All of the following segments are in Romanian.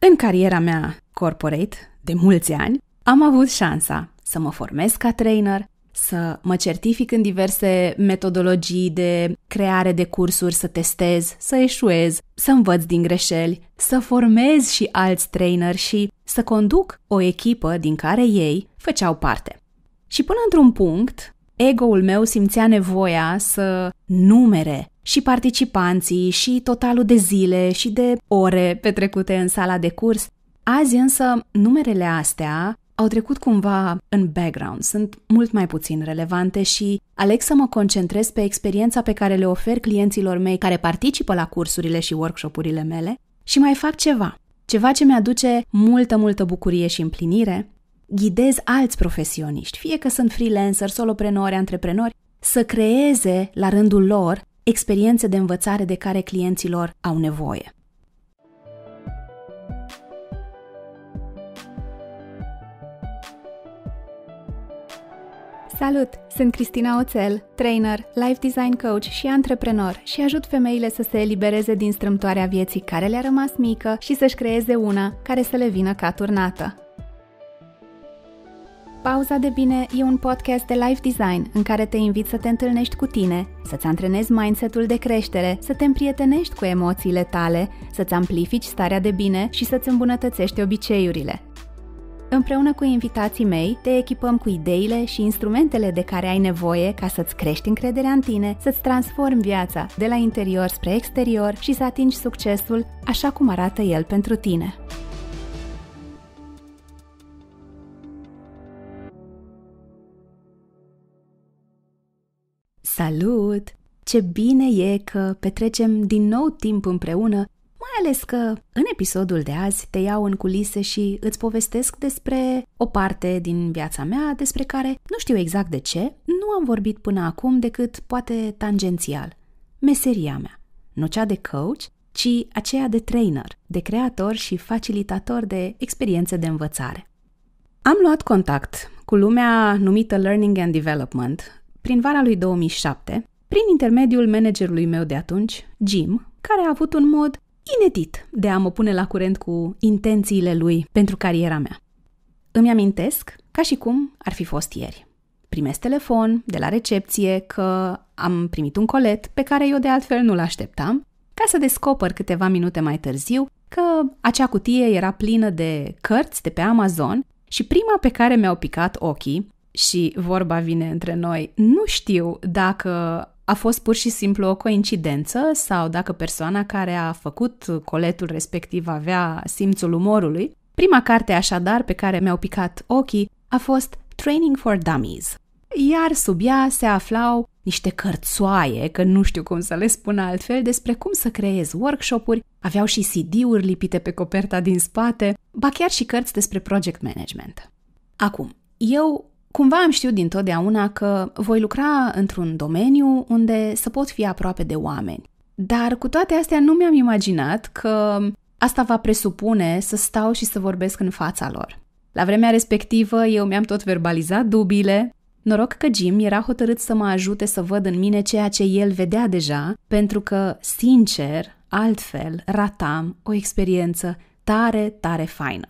În cariera mea corporate, de mulți ani, am avut șansa să mă formez ca trainer, să mă certific în diverse metodologii de creare de cursuri, să testez, să eșuez, să învăț din greșeli, să formez și alți trainer și să conduc o echipă din care ei făceau parte. Și până într-un punct, Ego-ul meu simțea nevoia să numere și participanții, și totalul de zile și de ore petrecute în sala de curs. Azi însă numerele astea au trecut cumva în background, sunt mult mai puțin relevante și aleg să mă concentrez pe experiența pe care le ofer clienților mei care participă la cursurile și workshopurile mele și mai fac ceva, ceva ce mi-aduce multă, multă bucurie și împlinire ghidez alți profesioniști, fie că sunt freelancer, soloprenori, antreprenori, să creeze la rândul lor experiențe de învățare de care clienților au nevoie. Salut! Sunt Cristina Oțel, trainer, life design coach și antreprenor și ajut femeile să se elibereze din strâmtoarea vieții care le-a rămas mică și să-și creeze una care să le vină ca turnată. Pauza de Bine e un podcast de life design în care te invit să te întâlnești cu tine, să-ți antrenezi mindset-ul de creștere, să te împrietenești cu emoțiile tale, să-ți amplifici starea de bine și să-ți îmbunătățești obiceiurile. Împreună cu invitații mei, te echipăm cu ideile și instrumentele de care ai nevoie ca să-ți crești încrederea în tine, să-ți transformi viața de la interior spre exterior și să atingi succesul așa cum arată el pentru tine. Salut! Ce bine e că petrecem din nou timp împreună, mai ales că în episodul de azi te iau în culise și îți povestesc despre o parte din viața mea despre care nu știu exact de ce, nu am vorbit până acum decât poate tangențial. Meseria mea, nu cea de coach, ci aceea de trainer, de creator și facilitator de experiențe de învățare. Am luat contact cu lumea numită Learning and Development prin vara lui 2007, prin intermediul managerului meu de atunci, Jim, care a avut un mod inedit de a mă pune la curent cu intențiile lui pentru cariera mea. Îmi amintesc ca și cum ar fi fost ieri. Primesc telefon de la recepție că am primit un colet pe care eu de altfel nu-l așteptam, ca să descoper câteva minute mai târziu că acea cutie era plină de cărți de pe Amazon și prima pe care mi-au picat ochii și vorba vine între noi, nu știu dacă a fost pur și simplu o coincidență sau dacă persoana care a făcut coletul respectiv avea simțul umorului. Prima carte așadar pe care mi-au picat ochii a fost Training for Dummies. Iar sub ea se aflau niște cărțoaie, că nu știu cum să le spun altfel, despre cum să creezi workshop-uri, aveau și CD-uri lipite pe coperta din spate, ba chiar și cărți despre project management. Acum, eu Cumva am știut dintotdeauna că voi lucra într-un domeniu unde să pot fi aproape de oameni. Dar cu toate astea nu mi-am imaginat că asta va presupune să stau și să vorbesc în fața lor. La vremea respectivă eu mi-am tot verbalizat dubile. Noroc că Jim era hotărât să mă ajute să văd în mine ceea ce el vedea deja, pentru că, sincer, altfel, ratam o experiență tare, tare faină.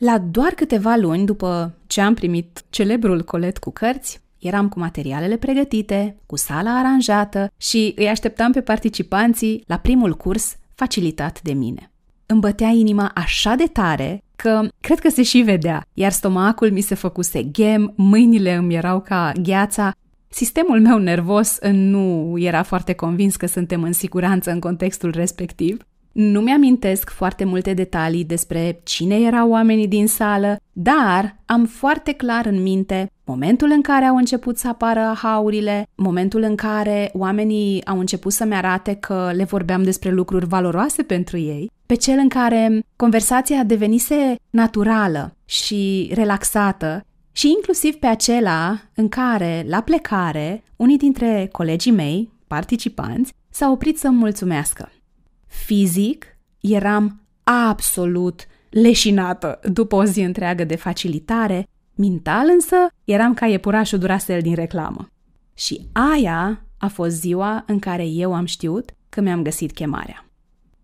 La doar câteva luni după ce am primit celebrul colet cu cărți, Eram cu materialele pregătite, cu sala aranjată și îi așteptam pe participanții la primul curs facilitat de mine. Îmi bătea inima așa de tare că cred că se și vedea, iar stomacul mi se făcuse ghem, mâinile îmi erau ca gheața. Sistemul meu nervos nu era foarte convins că suntem în siguranță în contextul respectiv nu mi-amintesc foarte multe detalii despre cine erau oamenii din sală, dar am foarte clar în minte momentul în care au început să apară haurile, momentul în care oamenii au început să-mi arate că le vorbeam despre lucruri valoroase pentru ei, pe cel în care conversația devenise naturală și relaxată și inclusiv pe acela în care, la plecare, unii dintre colegii mei, participanți, s-au oprit să-mi mulțumească. Fizic, eram absolut leșinată după o zi întreagă de facilitare, mental însă eram ca iepurașul durasel din reclamă. Și aia a fost ziua în care eu am știut că mi-am găsit chemarea.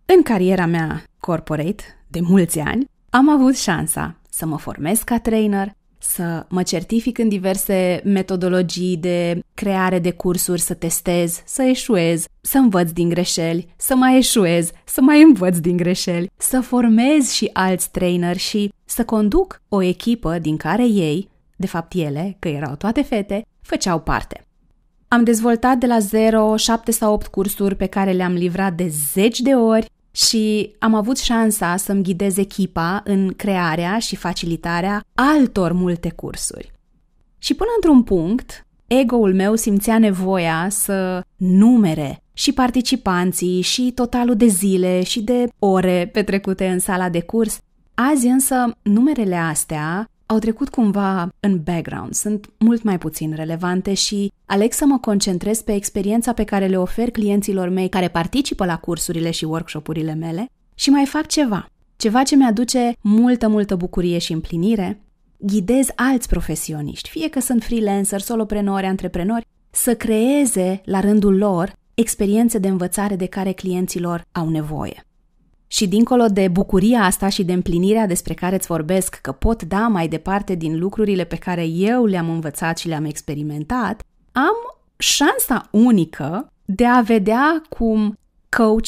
În cariera mea corporate, de mulți ani, am avut șansa să mă formez ca trainer, să mă certific în diverse metodologii de creare de cursuri, să testez, să eșuez, să învăț din greșeli, să mai eșuez, să mai învăț din greșeli, să formez și alți trainer și să conduc o echipă din care ei, de fapt ele, că erau toate fete, făceau parte. Am dezvoltat de la zero șapte sau opt cursuri pe care le-am livrat de zeci de ori și am avut șansa să-mi ghidez echipa în crearea și facilitarea altor multe cursuri. Și până într-un punct, ego-ul meu simțea nevoia să numere și participanții și totalul de zile și de ore petrecute în sala de curs. Azi însă numerele astea au trecut cumva în background, sunt mult mai puțin relevante și aleg să mă concentrez pe experiența pe care le ofer clienților mei care participă la cursurile și workshopurile mele și mai fac ceva, ceva ce mi-aduce multă, multă bucurie și împlinire, ghidez alți profesioniști, fie că sunt freelancer, soloprenori, antreprenori, să creeze la rândul lor experiențe de învățare de care clienților au nevoie. Și dincolo de bucuria asta și de împlinirea despre care îți vorbesc că pot da mai departe din lucrurile pe care eu le-am învățat și le-am experimentat, am șansa unică de a vedea cum coach,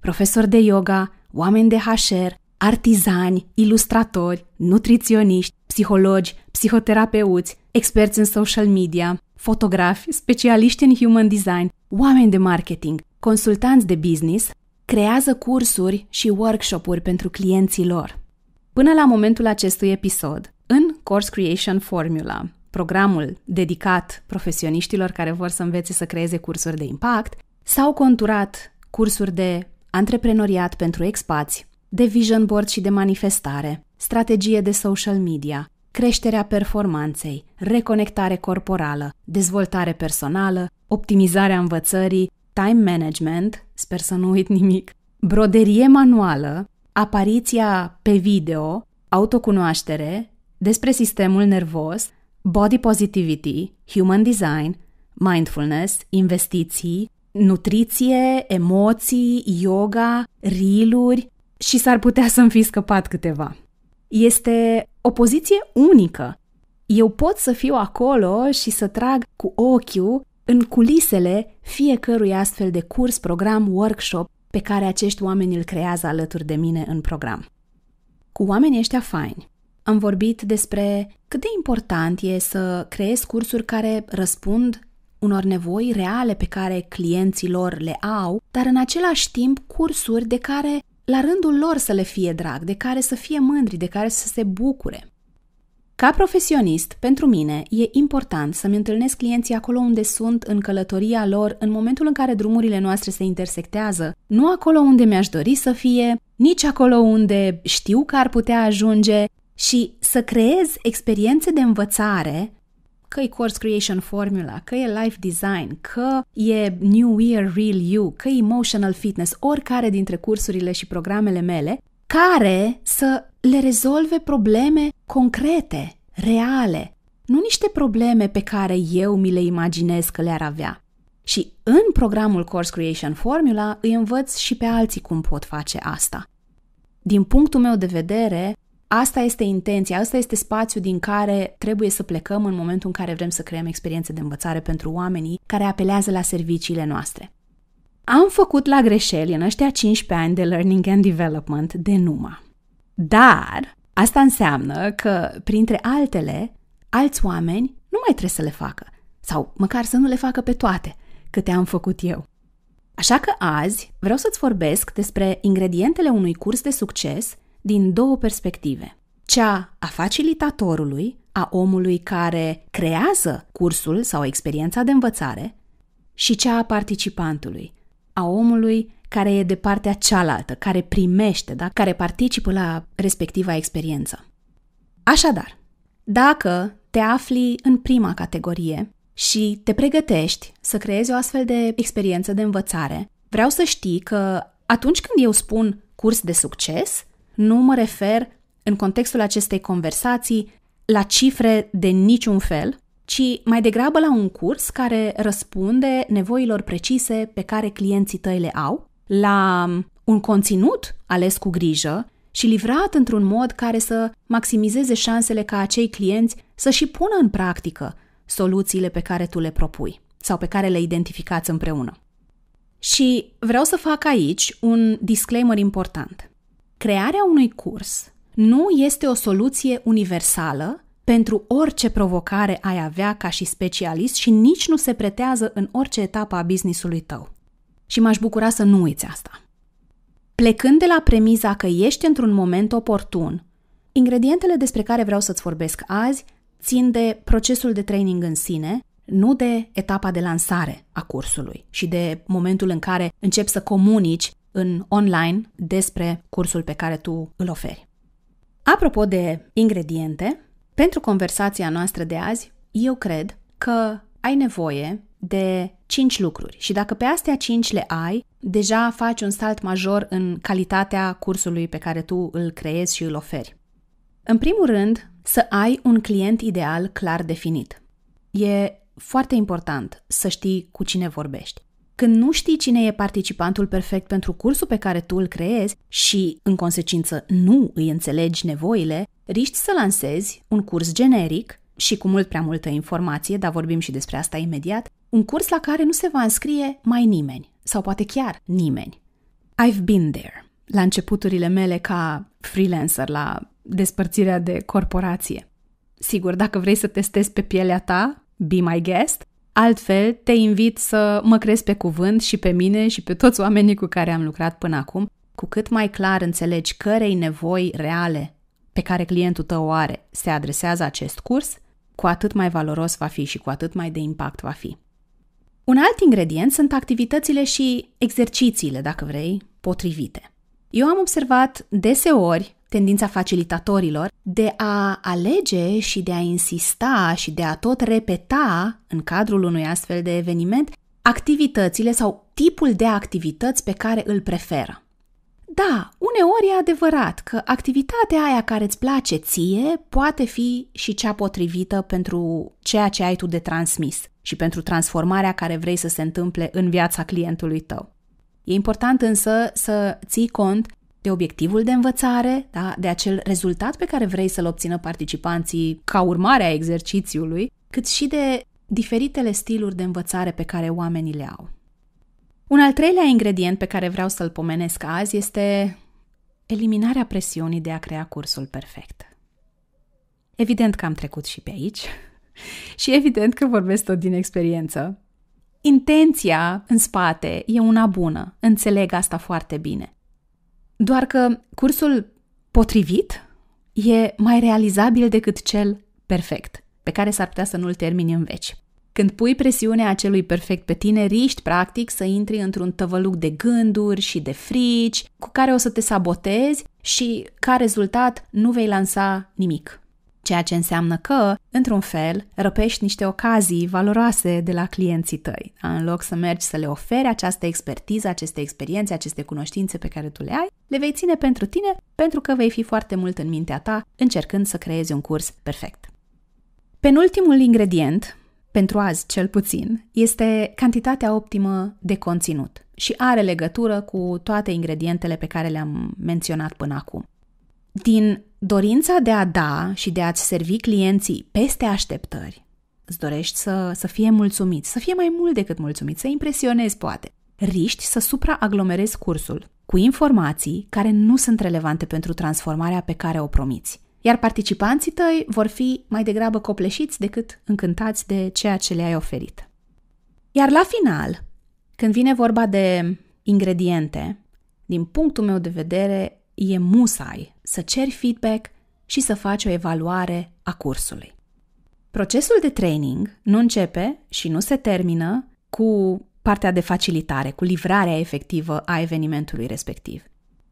profesori de yoga, oameni de HR, artizani, ilustratori, nutriționiști, psihologi, psihoterapeuți, experți în social media, fotografi, specialiști în human design, oameni de marketing, consultanți de business creează cursuri și workshop-uri pentru clienții lor. Până la momentul acestui episod, în Course Creation Formula, programul dedicat profesioniștilor care vor să învețe să creeze cursuri de impact, s-au conturat cursuri de antreprenoriat pentru expați, de vision board și de manifestare, strategie de social media, creșterea performanței, reconectare corporală, dezvoltare personală, optimizarea învățării, time management, sper să nu uit nimic, broderie manuală, apariția pe video, autocunoaștere, despre sistemul nervos, body positivity, human design, mindfulness, investiții, nutriție, emoții, yoga, riluri și s-ar putea să-mi fi scăpat câteva. Este o poziție unică. Eu pot să fiu acolo și să trag cu ochiul în culisele fiecărui astfel de curs, program, workshop pe care acești oameni îl creează alături de mine în program. Cu oamenii ăștia faini am vorbit despre cât de important e să creezi cursuri care răspund unor nevoi reale pe care clienții lor le au, dar în același timp cursuri de care la rândul lor să le fie drag, de care să fie mândri, de care să se bucure. Ca profesionist, pentru mine e important să-mi întâlnesc clienții acolo unde sunt în călătoria lor în momentul în care drumurile noastre se intersectează, nu acolo unde mi-aș dori să fie, nici acolo unde știu că ar putea ajunge și să creez experiențe de învățare că e course creation formula, că e life design, că e New Year Real You, că e emotional fitness, oricare dintre cursurile și programele mele, care să le rezolve probleme concrete, reale, nu niște probleme pe care eu mi le imaginez că le-ar avea. Și în programul Course Creation Formula îi învăț și pe alții cum pot face asta. Din punctul meu de vedere, asta este intenția, asta este spațiul din care trebuie să plecăm în momentul în care vrem să creăm experiențe de învățare pentru oamenii care apelează la serviciile noastre. Am făcut la greșeli în ăștia 15 ani de Learning and Development de Numa. Dar Asta înseamnă că, printre altele, alți oameni nu mai trebuie să le facă, sau măcar să nu le facă pe toate, câte am făcut eu. Așa că azi vreau să-ți vorbesc despre ingredientele unui curs de succes din două perspective. Cea a facilitatorului, a omului care creează cursul sau experiența de învățare, și cea a participantului, a omului care e de partea cealaltă, care primește, da? care participă la respectiva experiență. Așadar, dacă te afli în prima categorie și te pregătești să creezi o astfel de experiență de învățare, vreau să știi că atunci când eu spun curs de succes, nu mă refer în contextul acestei conversații la cifre de niciun fel, ci mai degrabă la un curs care răspunde nevoilor precise pe care clienții tăi le au la um, un conținut ales cu grijă și livrat într-un mod care să maximizeze șansele ca acei clienți să și pună în practică soluțiile pe care tu le propui sau pe care le identificați împreună. Și vreau să fac aici un disclaimer important. Crearea unui curs nu este o soluție universală pentru orice provocare ai avea ca și specialist și nici nu se pretează în orice etapă a businessului tău și m-aș bucura să nu uiți asta. Plecând de la premiza că ești într-un moment oportun, ingredientele despre care vreau să-ți vorbesc azi țin de procesul de training în sine, nu de etapa de lansare a cursului și de momentul în care începi să comunici în online despre cursul pe care tu îl oferi. Apropo de ingrediente, pentru conversația noastră de azi, eu cred că ai nevoie de 5 lucruri și dacă pe astea 5 le ai, deja faci un salt major în calitatea cursului pe care tu îl creezi și îl oferi. În primul rând, să ai un client ideal clar definit. E foarte important să știi cu cine vorbești. Când nu știi cine e participantul perfect pentru cursul pe care tu îl creezi și, în consecință, nu îi înțelegi nevoile, riști să lansezi un curs generic și cu mult prea multă informație, dar vorbim și despre asta imediat, un curs la care nu se va înscrie mai nimeni, sau poate chiar nimeni. I've been there. La începuturile mele ca freelancer, la despărțirea de corporație. Sigur, dacă vrei să testezi pe pielea ta, be my guest. Altfel, te invit să mă crezi pe cuvânt și pe mine și pe toți oamenii cu care am lucrat până acum, cu cât mai clar înțelegi cărei nevoi reale pe care clientul tău o are se adresează acest curs, cu atât mai valoros va fi și cu atât mai de impact va fi. Un alt ingredient sunt activitățile și exercițiile, dacă vrei, potrivite. Eu am observat deseori tendința facilitatorilor de a alege și de a insista și de a tot repeta în cadrul unui astfel de eveniment activitățile sau tipul de activități pe care îl preferă. Da, uneori e adevărat că activitatea aia care îți place ție poate fi și cea potrivită pentru ceea ce ai tu de transmis și pentru transformarea care vrei să se întâmple în viața clientului tău. E important însă să ții cont de obiectivul de învățare, da? de acel rezultat pe care vrei să-l obțină participanții ca urmare a exercițiului, cât și de diferitele stiluri de învățare pe care oamenii le au. Un al treilea ingredient pe care vreau să-l pomenesc azi este eliminarea presiunii de a crea cursul perfect. Evident că am trecut și pe aici și evident că vorbesc tot din experiență. Intenția în spate e una bună, înțeleg asta foarte bine. Doar că cursul potrivit e mai realizabil decât cel perfect, pe care s-ar putea să nu-l termini în veci. Când pui presiunea acelui perfect pe tine, riști practic să intri într-un tăvăluc de gânduri și de frici cu care o să te sabotezi și ca rezultat nu vei lansa nimic. Ceea ce înseamnă că, într-un fel, răpești niște ocazii valoroase de la clienții tăi. Da? În loc să mergi să le oferi această expertiză, aceste experiențe, aceste cunoștințe pe care tu le ai, le vei ține pentru tine pentru că vei fi foarte mult în mintea ta încercând să creezi un curs perfect. Penultimul ingredient pentru azi cel puțin, este cantitatea optimă de conținut și are legătură cu toate ingredientele pe care le-am menționat până acum. Din dorința de a da și de a-ți servi clienții peste așteptări, îți dorești să, să fie mulțumiți, să fie mai mult decât mulțumiți, să impresionezi poate. Riști să supraaglomerezi cursul cu informații care nu sunt relevante pentru transformarea pe care o promiți iar participanții tăi vor fi mai degrabă copleșiți decât încântați de ceea ce le-ai oferit. Iar la final, când vine vorba de ingrediente, din punctul meu de vedere, e musai să ceri feedback și să faci o evaluare a cursului. Procesul de training nu începe și nu se termină cu partea de facilitare, cu livrarea efectivă a evenimentului respectiv,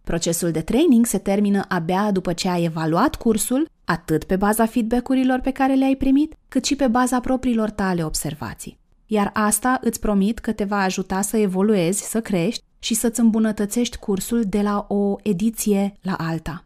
Procesul de training se termină abia după ce ai evaluat cursul, atât pe baza feedback-urilor pe care le-ai primit, cât și pe baza propriilor tale observații. Iar asta îți promit că te va ajuta să evoluezi, să crești și să-ți îmbunătățești cursul de la o ediție la alta.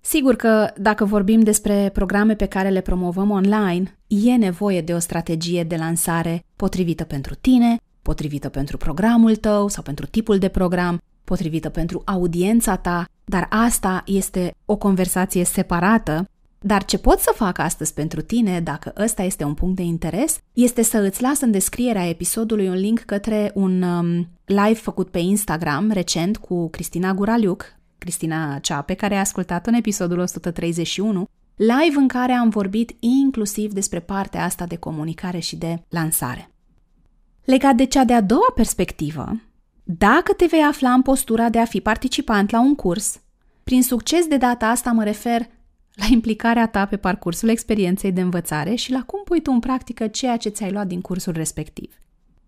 Sigur că dacă vorbim despre programe pe care le promovăm online, e nevoie de o strategie de lansare potrivită pentru tine, potrivită pentru programul tău sau pentru tipul de program potrivită pentru audiența ta, dar asta este o conversație separată. Dar ce pot să fac astăzi pentru tine, dacă ăsta este un punct de interes, este să îți las în descrierea episodului un link către un um, live făcut pe Instagram recent cu Cristina Guraliuc, Cristina Cea, pe care ai ascultat în episodul 131, live în care am vorbit inclusiv despre partea asta de comunicare și de lansare. Legat de cea de-a doua perspectivă, dacă te vei afla în postura de a fi participant la un curs, prin succes de data asta mă refer la implicarea ta pe parcursul experienței de învățare și la cum pui tu în practică ceea ce ți-ai luat din cursul respectiv.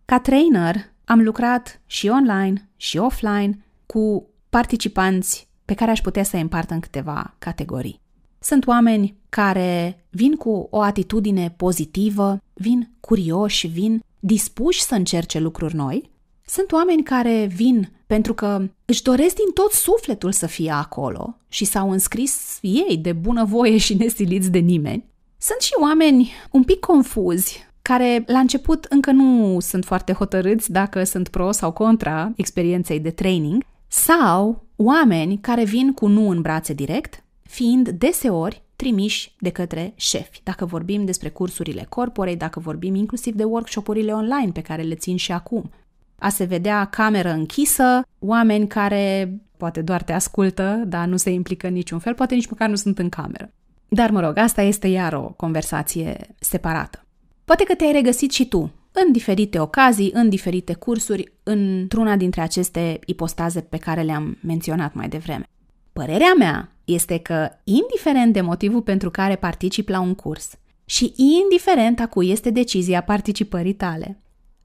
Ca trainer, am lucrat și online și offline cu participanți pe care aș putea să-i împart în câteva categorii. Sunt oameni care vin cu o atitudine pozitivă, vin curioși, vin dispuși să încerce lucruri noi sunt oameni care vin pentru că își doresc din tot sufletul să fie acolo și s-au înscris ei de bunăvoie și nesiliți de nimeni. Sunt și oameni un pic confuzi, care la început încă nu sunt foarte hotărâți dacă sunt pro sau contra experienței de training, sau oameni care vin cu nu în brațe direct, fiind deseori trimiși de către șefi. Dacă vorbim despre cursurile corporei, dacă vorbim inclusiv de workshopurile online pe care le țin și acum, a se vedea cameră închisă, oameni care poate doar te ascultă, dar nu se implică în niciun fel, poate nici măcar nu sunt în cameră. Dar, mă rog, asta este iar o conversație separată. Poate că te-ai regăsit și tu, în diferite ocazii, în diferite cursuri, într-una dintre aceste ipostaze pe care le-am menționat mai devreme. Părerea mea este că, indiferent de motivul pentru care particip la un curs și indiferent a cui este decizia participării tale,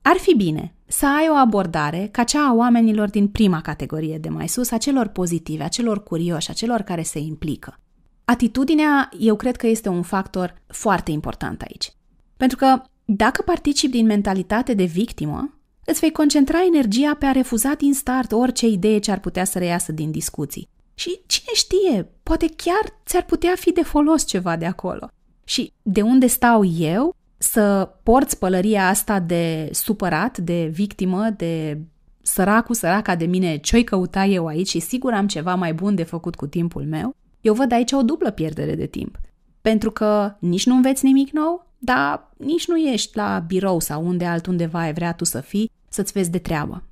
ar fi bine să ai o abordare ca cea a oamenilor din prima categorie de mai sus, a celor pozitive, a celor curioși, a celor care se implică. Atitudinea, eu cred că este un factor foarte important aici. Pentru că dacă participi din mentalitate de victimă, îți vei concentra energia pe a refuza din start orice idee ce ar putea să reiasă din discuții. Și cine știe, poate chiar ți-ar putea fi de folos ceva de acolo. Și de unde stau eu, să porți pălăria asta de supărat, de victimă, de săracul, săraca de mine, ce-i căuta eu aici și sigur am ceva mai bun de făcut cu timpul meu, eu văd aici o dublă pierdere de timp. Pentru că nici nu înveți nimic nou, dar nici nu ești la birou sau unde altundeva ai vrea tu să fii să-ți vezi de treabă.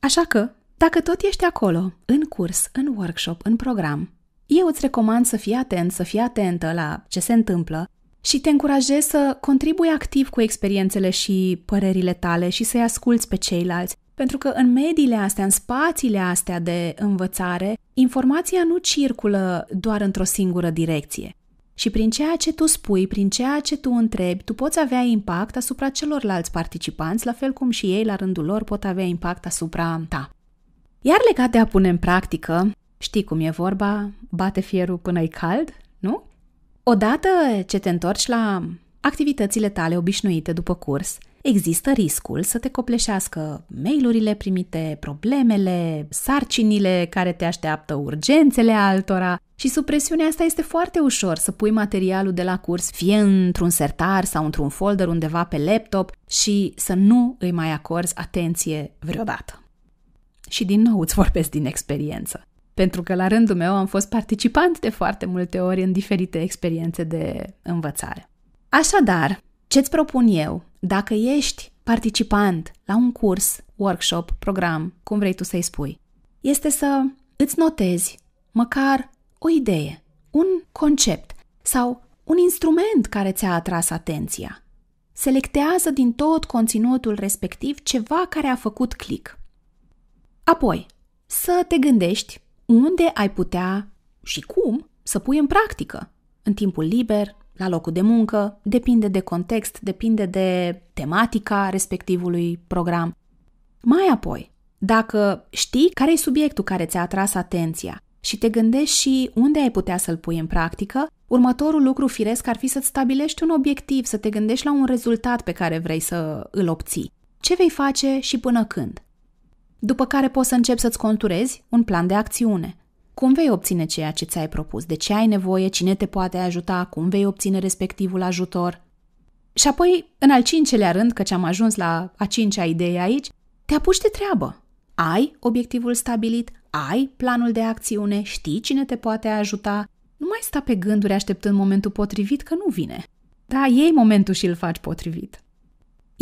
Așa că, dacă tot ești acolo, în curs, în workshop, în program, eu îți recomand să fii atent, să fii atentă la ce se întâmplă și te încurajez să contribui activ cu experiențele și părerile tale și să-i asculți pe ceilalți. Pentru că în mediile astea, în spațiile astea de învățare, informația nu circulă doar într-o singură direcție. Și prin ceea ce tu spui, prin ceea ce tu întrebi, tu poți avea impact asupra celorlalți participanți, la fel cum și ei, la rândul lor, pot avea impact asupra ta. Iar legat de a pune în practică, știi cum e vorba, bate fierul până e cald, nu? Odată ce te întorci la activitățile tale obișnuite după curs, există riscul să te copleșească mailurile primite, problemele, sarcinile care te așteaptă, urgențele altora. Și sub presiunea asta este foarte ușor să pui materialul de la curs fie într-un sertar sau într-un folder undeva pe laptop și să nu îi mai acorzi atenție vreodată. Și din nou îți vorbesc din experiență pentru că la rândul meu am fost participant de foarte multe ori în diferite experiențe de învățare. Așadar, ce-ți propun eu, dacă ești participant la un curs, workshop, program, cum vrei tu să-i spui, este să îți notezi măcar o idee, un concept sau un instrument care ți-a atras atenția. Selectează din tot conținutul respectiv ceva care a făcut click. Apoi, să te gândești unde ai putea și cum să pui în practică în timpul liber, la locul de muncă, depinde de context, depinde de tematica respectivului program. Mai apoi, dacă știi care e subiectul care ți-a atras atenția și te gândești și unde ai putea să-l pui în practică, următorul lucru firesc ar fi să-ți stabilești un obiectiv, să te gândești la un rezultat pe care vrei să îl obții. Ce vei face și până când? după care poți să începi să-ți conturezi un plan de acțiune. Cum vei obține ceea ce ți-ai propus, de ce ai nevoie, cine te poate ajuta, cum vei obține respectivul ajutor. Și apoi, în al cincelea rând, căci am ajuns la a cincea idee aici, te apuci de treabă. Ai obiectivul stabilit, ai planul de acțiune, știi cine te poate ajuta, nu mai sta pe gânduri așteptând momentul potrivit că nu vine. Da, iei momentul și îl faci potrivit.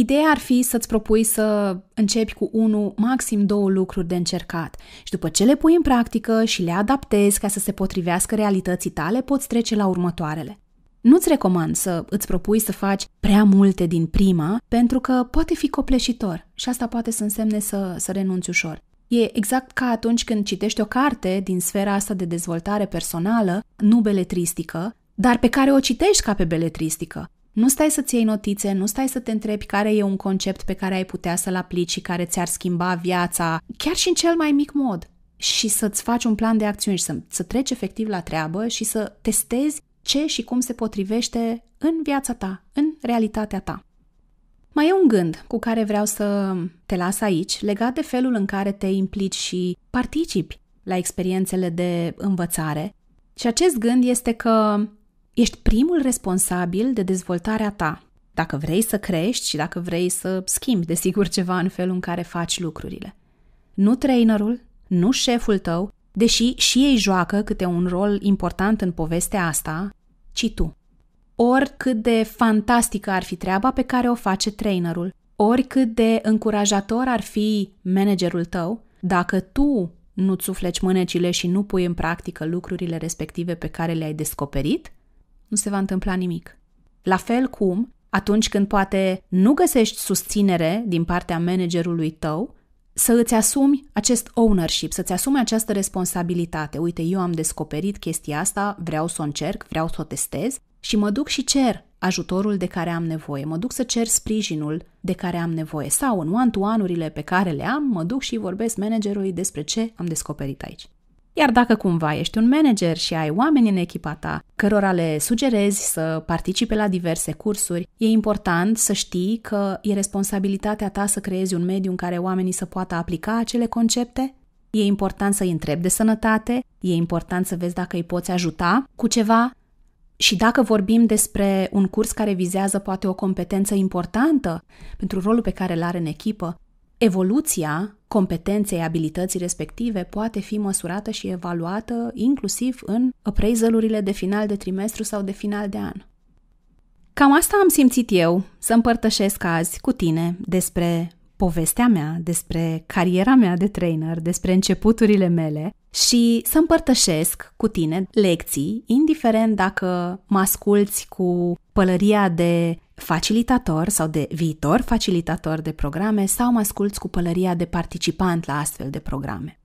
Ideea ar fi să-ți propui să începi cu unul, maxim două lucruri de încercat și după ce le pui în practică și le adaptezi ca să se potrivească realității tale, poți trece la următoarele. Nu-ți recomand să îți propui să faci prea multe din prima, pentru că poate fi copleșitor și asta poate să însemne să, să renunți ușor. E exact ca atunci când citești o carte din sfera asta de dezvoltare personală, nu beletristică, dar pe care o citești ca pe beletristică. Nu stai să-ți iei notițe, nu stai să te întrebi care e un concept pe care ai putea să-l aplici și care ți-ar schimba viața, chiar și în cel mai mic mod. Și să-ți faci un plan de acțiuni și să, să treci efectiv la treabă și să testezi ce și cum se potrivește în viața ta, în realitatea ta. Mai e un gând cu care vreau să te las aici, legat de felul în care te implici și participi la experiențele de învățare. Și acest gând este că Ești primul responsabil de dezvoltarea ta. Dacă vrei să crești și dacă vrei să schimbi, desigur, ceva în felul în care faci lucrurile. Nu trainerul, nu șeful tău, deși și ei joacă câte un rol important în povestea asta, ci tu. Oricât de fantastică ar fi treaba pe care o face trainerul, oricât de încurajator ar fi managerul tău, dacă tu nu-ți sufleci mânecile și nu pui în practică lucrurile respective pe care le-ai descoperit, nu se va întâmpla nimic. La fel cum, atunci când poate nu găsești susținere din partea managerului tău, să îți asumi acest ownership, să-ți asumi această responsabilitate. Uite, eu am descoperit chestia asta, vreau să o încerc, vreau să o testez și mă duc și cer ajutorul de care am nevoie, mă duc să cer sprijinul de care am nevoie sau în one-to-one-urile pe care le am, mă duc și vorbesc managerului despre ce am descoperit aici. Iar dacă cumva ești un manager și ai oameni în echipa ta cărora le sugerezi să participe la diverse cursuri, e important să știi că e responsabilitatea ta să creezi un mediu în care oamenii să poată aplica acele concepte E important să-i întrebi de sănătate, e important să vezi dacă îi poți ajuta cu ceva. Și dacă vorbim despre un curs care vizează poate o competență importantă pentru rolul pe care îl are în echipă, Evoluția competenței, abilității respective poate fi măsurată și evaluată inclusiv în appraisalurile de final de trimestru sau de final de an. Cam asta am simțit eu să împărtășesc azi cu tine despre povestea mea, despre cariera mea de trainer, despre începuturile mele și să împărtășesc cu tine lecții, indiferent dacă mă asculți cu pălăria de facilitator sau de viitor facilitator de programe sau mă asculți cu pălăria de participant la astfel de programe.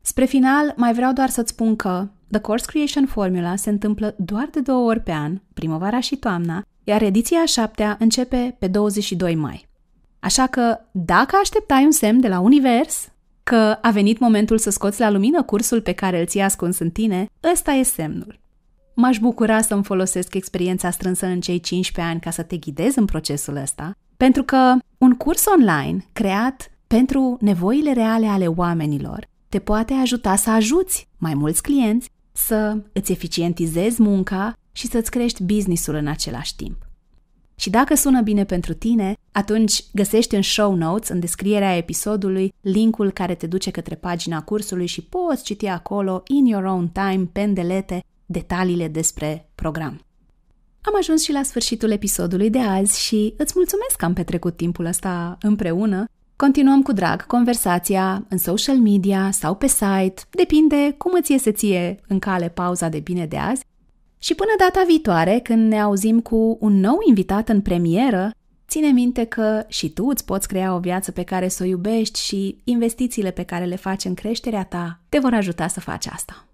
Spre final, mai vreau doar să-ți spun că The Course Creation Formula se întâmplă doar de două ori pe an, primăvara și toamna, iar ediția a șaptea începe pe 22 mai. Așa că, dacă așteptai un semn de la univers că a venit momentul să scoți la lumină cursul pe care îl ții ascuns în tine, ăsta e semnul. M-aș bucura să-mi folosesc experiența strânsă în cei 15 ani ca să te ghidez în procesul ăsta, pentru că un curs online creat pentru nevoile reale ale oamenilor te poate ajuta să ajuți mai mulți clienți să îți eficientizezi munca și să-ți crești businessul în același timp. Și dacă sună bine pentru tine, atunci găsești în show notes, în descrierea episodului, linkul care te duce către pagina cursului și poți citi acolo, in your own time, pendelete, detaliile despre program. Am ajuns și la sfârșitul episodului de azi și îți mulțumesc că am petrecut timpul ăsta împreună. Continuăm cu drag conversația în social media sau pe site, depinde cum îți iese ție în cale pauza de bine de azi. Și până data viitoare, când ne auzim cu un nou invitat în premieră, ține minte că și tu îți poți crea o viață pe care să o iubești și investițiile pe care le faci în creșterea ta te vor ajuta să faci asta.